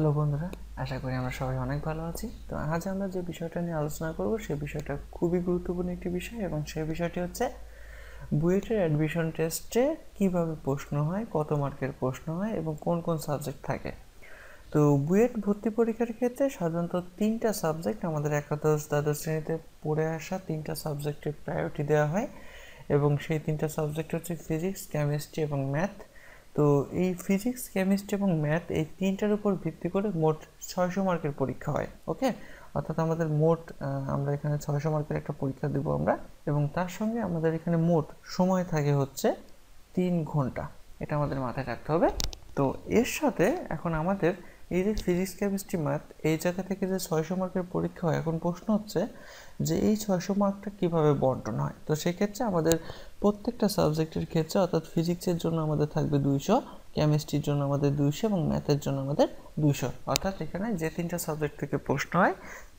hello বন্ধুরা আশা করি আমরা সবাই অনেক ভালো আছি তো আজ আমরা যে বিষয়টা নিয়ে আলোচনা করব সেই বিষয়টা খুবই গুরুত্বপূর্ণ একটি বিষয় এবং সেই বিষয়টি হচ্ছে বুয়েটের অ্যাডমিশন টেস্টে কিভাবে প্রশ্ন হয় কত মার্কের প্রশ্ন হয় এবং কোন কোন সাবজেক্ট থাকে তো বুয়েট ভর্তি পরীক্ষার ক্ষেত্রে সাধারণত তিনটা সাবজেক্ট আমাদের একাদশ দ্বাদশ শ্রেণীতে পড়ে আসা তিনটা সাবজেক্টের প্রায়োরিটি দেওয়া হয় এবং সেই তিনটা সাবজেক্ট হচ্ছে ফিজিক্স কেমিস্ট্রি এবং ম্যাথ তো এই ফিজিক্স কেমিস্ট্রি এবং ম্যাথ এই তিনটার উপর ভিত্তি করে মোট ছয়শো মার্কের পরীক্ষা হয় ওকে অর্থাৎ আমাদের মোট আমরা এখানে ছয়শো মার্কের একটা পরীক্ষা দেবো আমরা এবং তার সঙ্গে আমাদের এখানে মোট সময় থাকে হচ্ছে তিন ঘন্টা এটা আমাদের মাথায় রাখতে হবে তো এর সাথে এখন আমাদের এই যে ফিজিক্স কেমিস্ট্রি ম্যাথ এই জায়গা থেকে যে ছয়শো মার্কের পরীক্ষা হয় এখন প্রশ্ন হচ্ছে যে এই ছয়শো মার্কটা কীভাবে বন্টন হয় তো সেক্ষেত্রে আমাদের প্রত্যেকটা সাবজেক্টের ক্ষেত্রে অর্থাৎ ফিজিক্সের জন্য আমাদের থাকবে দুইশো কেমিস্ট্রির জন্য আমাদের দুইশো এবং ম্যাথের জন্য আমাদের দুইশো অর্থাৎ এখানে যে তিনটা সাবজেক্ট থেকে প্রশ্ন হয়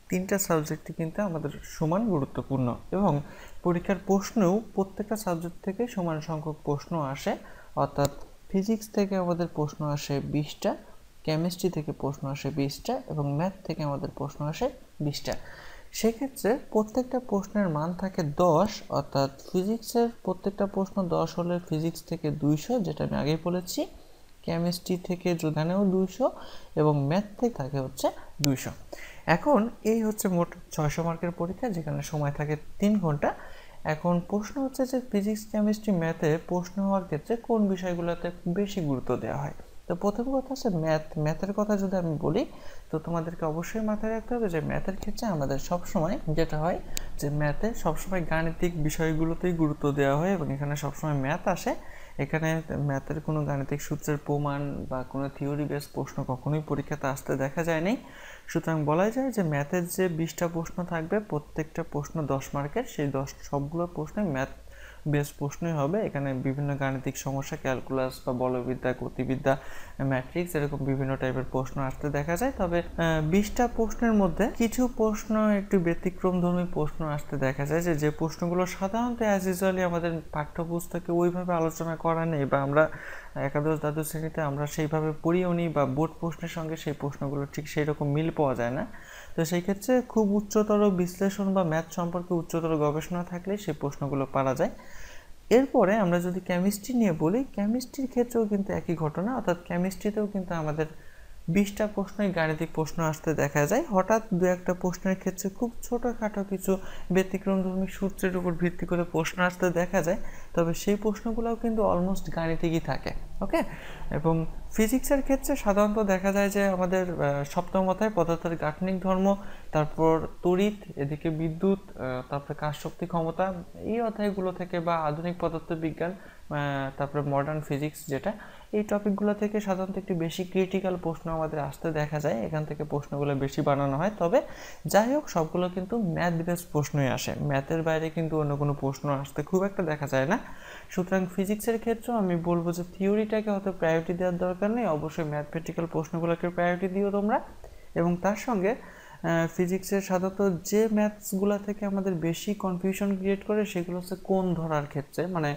তিনটা সাবজেক্টই কিন্তু আমাদের সমান গুরুত্বপূর্ণ এবং পরীক্ষার প্রশ্নেও প্রত্যেকটা সাবজেক্ট থেকে সমান সংখ্যক প্রশ্ন আসে অর্থাৎ ফিজিক্স থেকে আমাদের প্রশ্ন আসে বিশটা কেমিস্ট্রি থেকে প্রশ্ন আসে বিশটা এবং ম্যাথ থেকে আমাদের প্রশ্ন আসে বিশটা সেক্ষেত্রে প্রত্যেকটা প্রশ্নের মান থাকে দশ অর্থাৎ ফিজিক্সের প্রত্যেকটা প্রশ্ন দশ হলে ফিজিক্স থেকে দুইশো যেটা আমি আগেই বলেছি কেমিস্ট্রি থেকে যোধানেও দুইশো এবং ম্যাথ থেকে থাকে হচ্ছে দুইশো এখন এই হচ্ছে মোট ছয়শো মার্কের পরীক্ষা যেখানে সময় থাকে তিন ঘন্টা এখন প্রশ্ন হচ্ছে যে ফিজিক্স কেমিস্ট্রি ম্যাথে প্রশ্ন হওয়ার ক্ষেত্রে কোন বিষয়গুলোতে বেশি গুরুত্ব দেওয়া হয় তো প্রথম কথা হচ্ছে ম্যাথ ম্যাথের কথা যদি আমি বলি তো তোমাদেরকে অবশ্যই মাথায় রাখতে হবে যে ম্যাথের ক্ষেত্রে আমাদের সবসময় যেটা হয় যে ম্যাথে সবসময় গাণিতিক বিষয়গুলোতেই গুরুত্ব দেওয়া হয় এবং এখানে সবসময় ম্যাথ আসে এখানে ম্যাথের কোনো গাণিতিক সূত্রের প্রমাণ বা কোনো থিওরি বেস প্রশ্ন কখনোই পরীক্ষাতে আসতে দেখা যায় নাই সুতরাং বলা যায় যে ম্যাথের যে বিশটা প্রশ্ন থাকবে প্রত্যেকটা প্রশ্ন দশ মার্কের সেই দশ সবগুলো প্রশ্নে ম্যাথ বেশ প্রশ্নই হবে এখানে বিভিন্ন গাণিতিক সমস্যা ক্যালকুলাস বা বলবিদ্যা গতিবিদ্যা ম্যাট্রিক্স এরকম বিভিন্ন টাইপের প্রশ্ন আসতে দেখা যায় তবে বিশটা প্রশ্নের মধ্যে কিছু প্রশ্ন একটু ব্যতিক্রমধর্মী প্রশ্ন আসতে দেখা যায় যে যে প্রশ্নগুলো সাধারণত অ্যাজ ইউজুয়ালি আমাদের পাঠ্যপুস্তকে ওইভাবে আলোচনা করা নেই বা আমরা একাদশ দ্বাদশ শ্রেণীতে আমরা সেইভাবে পড়িয়েও নিই বা বোর্ড প্রশ্নের সঙ্গে সেই প্রশ্নগুলো ঠিক সেই রকম মিল পাওয়া যায় না তো সেই ক্ষেত্রে খুব উচ্চতর বিশ্লেষণ বা ম্যাথ সম্পর্কে উচ্চতর গবেষণা থাকলে সেই প্রশ্নগুলো পারা যায় এরপরে আমরা যদি কেমিস্ট্রি নিয়ে বলি কেমিস্ট্রির ক্ষেত্রেও কিন্তু একই ঘটনা অর্থাৎ কেমিস্ট্রিতেও কিন্তু আমাদের বিশটা প্রশ্নের গাণিতিক প্রশ্ন আসতে দেখা যায় হঠাৎ দু একটা প্রশ্নের ক্ষেত্রে খুব ছোটোখাটো কিছু ব্যতিক্রমধর্মী সূত্রের উপর ভিত্তি করে প্রশ্ন আসতে দেখা যায় তবে সেই প্রশ্নগুলোও কিন্তু অলমোস্ট গাণিতিকই থাকে ওকে এবং ফিজিক্সের ক্ষেত্রে সাধারণত দেখা যায় যে আমাদের সপ্তম অধ্যায় পদার্থের গাঠনিক ধর্ম তারপর তড়িৎ এদিকে বিদ্যুৎ তারপরে কাজশক্তি ক্ষমতা এই অধ্যায়গুলো থেকে বা আধুনিক পদার্থবিজ্ঞান তারপরে মডার্ন ফিজিক্স যেটা এই টপিকগুলো থেকে সাধারণত একটু বেশি ক্রিটিক্যাল প্রশ্ন আমাদের আসতে দেখা যায় এখান থেকে প্রশ্নগুলো বেশি বানানো হয় তবে যাই হোক সবগুলো কিন্তু ম্যাথ বেস প্রশ্নই আসে ম্যাথের বাইরে কিন্তু অন্য কোনো প্রশ্ন আসতে খুব একটা দেখা যায় না সুতরাং ফিজিক্সের ক্ষেত্রেও আমি বলবো যে থিওরিটাকে হয়তো প্রায়োরিটি দেওয়ার দরকার নেই অবশ্যই ম্যাথমেটিক্যাল প্রশ্নগুলোকে প্রায়োরিটি দিও তোমরা এবং তার সঙ্গে ফিজিক্সের সাধারণত যে ম্যাথসগুলো থেকে আমাদের বেশি কনফিউশন ক্রিয়েট করে সেগুলো হচ্ছে কোন ধরার ক্ষেত্রে মানে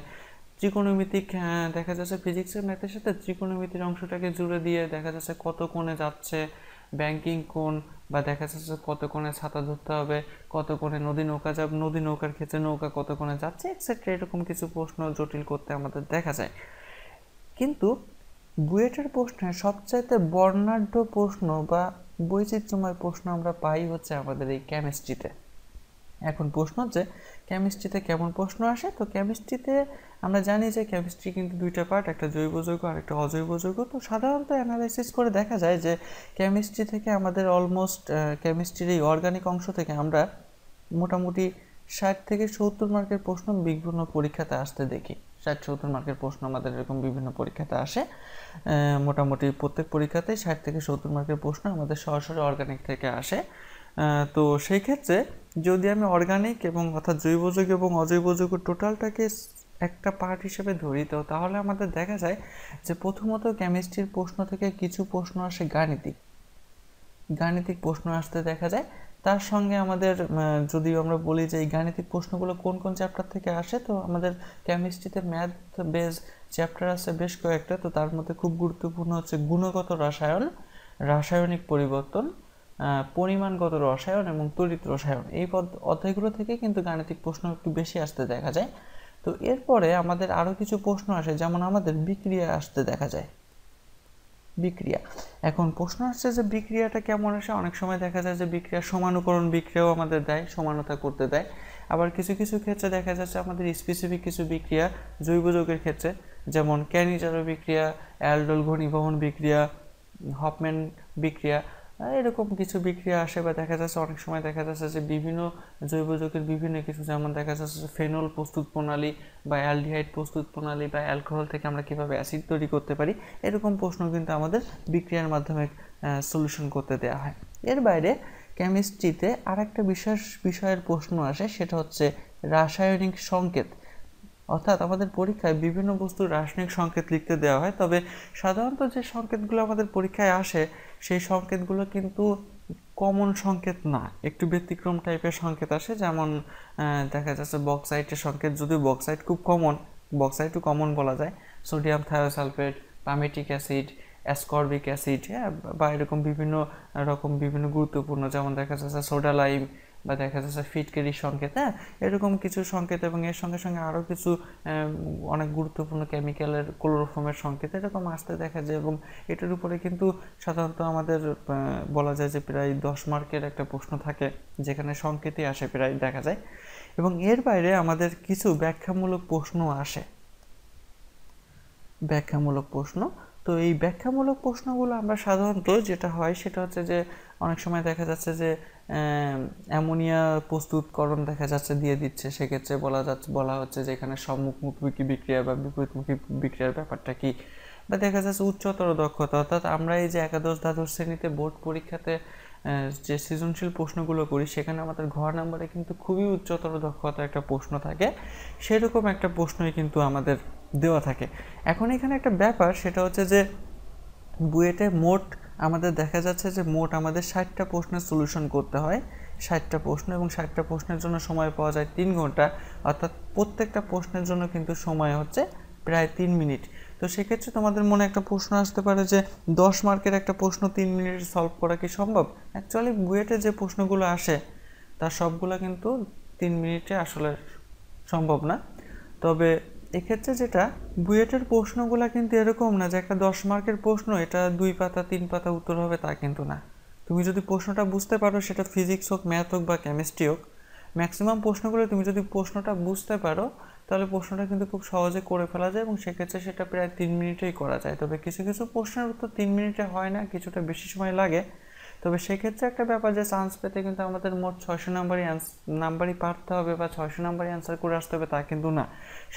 ত্রিকোণমিতিক হ্যাঁ, দেখা যাচ্ছে ফিজিক্সের ম্যাথের সাথে ত্রিকোণমিতির অংশটাকে জুড়ে দিয়ে দেখা যাচ্ছে কত কোণে যাচ্ছে ব্যাংকিং কোণ বা দেখা যাচ্ছে কত কোণে ছাতা ধরতে হবে কত কোণে নদী নৌকা যাব নদী নৌকার ক্ষেত্রে নৌকা কত কোণে যাচ্ছে এক্সেট্রা এরকম কিছু প্রশ্ন জটিল করতে আমাদের দেখা যায় কিন্তু বুয়েটের প্রশ্নে সবচাইতে বর্ণাঢ্য প্রশ্ন বা বৈচিত্র্যময় প্রশ্ন আমরা পাই হচ্ছে আমাদের এই কেমিস্ট্রিতে এখন প্রশ্ন হচ্ছে কেমিস্ট্রিতে কেমন প্রশ্ন আসে তো কেমিস্ট্রিতে আমরা জানি যে কেমিস্ট্রি কিন্তু দুইটা পার্ট একটা জৈব যৌগ আর একটা অজৈব যৌগ তো সাধারণত অ্যানালাইসিস করে দেখা যায় যে কেমিস্ট্রি থেকে আমাদের অলমোস্ট কেমিস্ট্রির এই অর্গানিক অংশ থেকে আমরা মোটামুটি ষাট থেকে সত্তর মার্কের প্রশ্ন বিভিন্ন পরীক্ষাতে আসতে দেখি ষাট সত্তর মার্কের প্রশ্ন আমাদের এরকম বিভিন্ন পরীক্ষাতে আসে মোটামুটি প্রত্যেক পরীক্ষাতেই ষাট থেকে সত্তর মার্কের প্রশ্ন আমাদের সরাসরি অর্গানিক থেকে আসে তো সেই ক্ষেত্রে যদি আমি অর্গানিক এবং অর্থাৎ জৈব যুগ এবং অজৈব যৌগ টোটালটাকে একটা পার্ট হিসেবে ধরি তো তাহলে আমাদের দেখা যায় যে প্রথমত কেমিস্ট্রির প্রশ্ন থেকে কিছু প্রশ্ন আসে গাণিতিক গাণিতিক প্রশ্ন আসতে দেখা যায় তার সঙ্গে আমাদের যদি আমরা বলি যে এই গাণিতিক প্রশ্নগুলো কোন কোন চ্যাপ্টার থেকে আসে তো আমাদের কেমিস্ট্রিতে ম্যাথ বেস চ্যাপ্টার আছে বেশ কয়েকটা তো তার মধ্যে খুব গুরুত্বপূর্ণ হচ্ছে গুণগত রসায়ন রাসায়নিক পরিবর্তন পরিমাণগত রসায়ন এবং তড়িৎ রসায়ন এই পদ অধ্যায়গুলো থেকে কিন্তু গাণিতিক প্রশ্ন একটু বেশি আসতে দেখা যায় তো এরপরে আমাদের আরও কিছু প্রশ্ন আসে যেমন আমাদের বিক্রিয়া আসতে দেখা যায় বিক্রিয়া এখন প্রশ্ন আসছে যে বিক্রিয়াটা কেমন আসে অনেক সময় দেখা যায় যে বিক্রিয়া সমানুকরণ বিক্রিয়াও আমাদের দেয় সমানতা করতে দেয় আবার কিছু কিছু ক্ষেত্রে দেখা যাচ্ছে আমাদের স্পেসিফিক কিছু বিক্রিয়া জৈব যৌগের ক্ষেত্রে যেমন ক্যানিজারো বিক্রিয়া অ্যালডোল ঘনীভবন বিক্রিয়া হপম্যান বিক্রিয়া এরকম কিছু বিক্রিয়া আসে বা দেখা যাচ্ছে অনেক সময় দেখা যাচ্ছে যে বিভিন্ন জৈব যৌগের বিভিন্ন কিছু যেমন দেখা যাচ্ছে যে ফেনল প্রস্তুত প্রণালী বা অ্যালডিহাইড প্রস্তুত প্রণালী বা অ্যালকোহল থেকে আমরা কীভাবে অ্যাসিড তৈরি করতে পারি এরকম প্রশ্ন কিন্তু আমাদের বিক্রিয়ার মাধ্যমে সলিউশন করতে দেওয়া হয় এর বাইরে কেমিস্ট্রিতে আরেকটা বিশেষ বিষয়ের প্রশ্ন আসে সেটা হচ্ছে রাসায়নিক সংকেত অর্থাৎ আমাদের পরীক্ষায় বিভিন্ন বস্তুর রাসায়নিক সংকেত লিখতে দেওয়া হয় তবে সাধারণত যে সংকেতগুলো আমাদের পরীক্ষায় আসে সেই সংকেতগুলো কিন্তু কমন সংকেত না একটু ব্যতিক্রম টাইপের সংকেত আসে যেমন দেখা যাচ্ছে বক্সাইটের সংকেত যদিও বক্সাইট খুব কমন বক্সাইটও কমন বলা যায় sodium thiosulphate palmitic acid ascorbic acid হ্যাঁ বা এরকম বিভিন্ন রকম বিভিন্ন গুরুত্বপূর্ণ যেমন দেখা যাচ্ছে সোডালাইম বা দেখা যাচ্ছে ফিটকেরি সংকেত হ্যাঁ এরকম কিছু সংকেত এবং এর সঙ্গে সঙ্গে আরও কিছু অনেক গুরুত্বপূর্ণ কেমিক্যালের ক্লোরোফোমের সংকেত এরকম আসতে দেখা যায় এবং এটার উপরে কিন্তু সাধারণত আমাদের বলা যায় যে প্রায় দশ মার্কের একটা প্রশ্ন থাকে যেখানে সংকেতই আসে প্রায় দেখা যায় এবং এর বাইরে আমাদের কিছু ব্যাখ্যামূলক প্রশ্ন আসে ব্যাখ্যামূলক প্রশ্ন তো এই ব্যাখ্যামূলক প্রশ্নগুলো আমরা সাধারণত যেটা হয় সেটা হচ্ছে যে অনেক সময় দেখা যাচ্ছে যে অ্যামোনিয়া প্রস্তুতকরণ দেখা যাচ্ছে দিয়ে দিচ্ছে সেক্ষেত্রে বলা যাচ্ছে বলা হচ্ছে যে এখানে সম্মুখমুখী বিক্রিয়া বা বিপরীতমুখী বিক্রিয়ার ব্যাপারটা কী বা দেখা যাচ্ছে উচ্চতর দক্ষতা অর্থাৎ আমরা এই যে একাদশ দ্বাদশ শ্রেণীতে বোর্ড পরীক্ষাতে যে সৃজনশীল প্রশ্নগুলো করি সেখানে আমাদের ঘর নাম্বারে কিন্তু খুবই উচ্চতর দক্ষতার একটা প্রশ্ন থাকে সেরকম একটা প্রশ্নই কিন্তু আমাদের দেওয়া থাকে এখন এখানে একটা ব্যাপার সেটা হচ্ছে যে বুয়েটে মোট আমাদের দেখা যাচ্ছে যে মোট আমাদের ষাটটা প্রশ্নের সলিউশন করতে হয় ষাটটা প্রশ্ন এবং ষাটটা প্রশ্নের জন্য সময় পাওয়া যায় তিন ঘন্টা অর্থাৎ প্রত্যেকটা প্রশ্নের জন্য কিন্তু সময় হচ্ছে প্রায় তিন মিনিট তো সেক্ষেত্রে তোমাদের মনে একটা প্রশ্ন আসতে পারে যে দশ মার্কের একটা প্রশ্ন তিন মিনিটে সলভ করা কি সম্ভব অ্যাকচুয়ালি বুয়েটে যে প্রশ্নগুলো আসে তার সবগুলো কিন্তু তিন মিনিটে আসলে সম্ভব না তবে এক্ষেত্রে যেটা বুয়েটের প্রশ্নগুলো কিন্তু এরকম না যে একটা দশ মার্কের প্রশ্ন এটা দুই পাতা তিন পাতা উত্তর হবে তা কিন্তু না তুমি যদি প্রশ্নটা বুঝতে পারো সেটা ফিজিক্স হোক ম্যাথ হোক বা কেমিস্ট্রি হোক ম্যাক্সিমাম প্রশ্নগুলো তুমি যদি প্রশ্নটা বুঝতে পারো তাহলে প্রশ্নটা কিন্তু খুব সহজে করে ফেলা যায় এবং সেক্ষেত্রে সেটা প্রায় তিন মিনিটেই করা যায় তবে কিছু কিছু প্রশ্নের উত্তর তিন মিনিটে হয় না কিছুটা বেশি সময় লাগে তবে সেক্ষেত্রে একটা ব্যাপার যে চান্স পেতে কিন্তু আমাদের মোট ছয়শো নাম্বারই নাম্বারই পারতে হবে বা ছয়শো নাম্বারই অ্যান্সার করে আসতে হবে তা কিন্তু না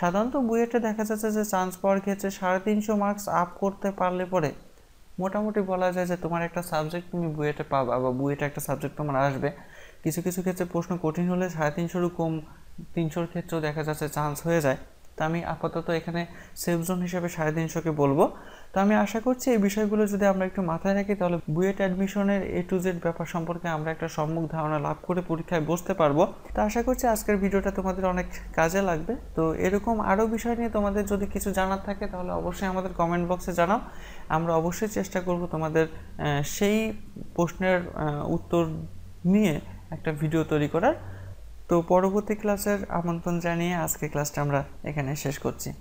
সাধারণত বুয়েটে দেখা যাচ্ছে যে চান্স পাওয়ার ক্ষেত্রে সাড়ে তিনশো মার্কস আপ করতে পারলে পরে মোটামুটি বলা যায় যে তোমার একটা সাবজেক্ট তুমি বুয়েটে পাবা বা বুয়েটে একটা সাবজেক্ট তোমার আসবে কিছু কিছু ক্ষেত্রে প্রশ্ন কঠিন হলে সাড়ে তিনশোরও কম তিনশোর ক্ষেত্রেও দেখা যাচ্ছে চান্স হয়ে যায় তো আমি আপাতত এখানে সেফ জোন হিসেবে সাড়ে তিনশোকে বলবো তো আমি আশা করছি এই বিষয়গুলো যদি আমরা একটু মাথায় রাখি তাহলে বুয়েট অ্যাডমিশনের এ টু জেড ব্যাপার সম্পর্কে আমরা একটা সম্মুখ ধারণা লাভ করে পরীক্ষায় বসতে পারবো তো আশা করছি আজকের ভিডিওটা তোমাদের অনেক কাজে লাগবে তো এরকম আরও বিষয় নিয়ে তোমাদের যদি কিছু জানার থাকে তাহলে অবশ্যই আমাদের কমেন্ট বক্সে জানাও আমরা অবশ্যই চেষ্টা করব তোমাদের সেই প্রশ্নের উত্তর নিয়ে একটা ভিডিও তৈরি করার তো পরবর্তী ক্লাসের আমন্ত্রণ জানিয়ে আজকে ক্লাসটা আমরা এখানে শেষ করছি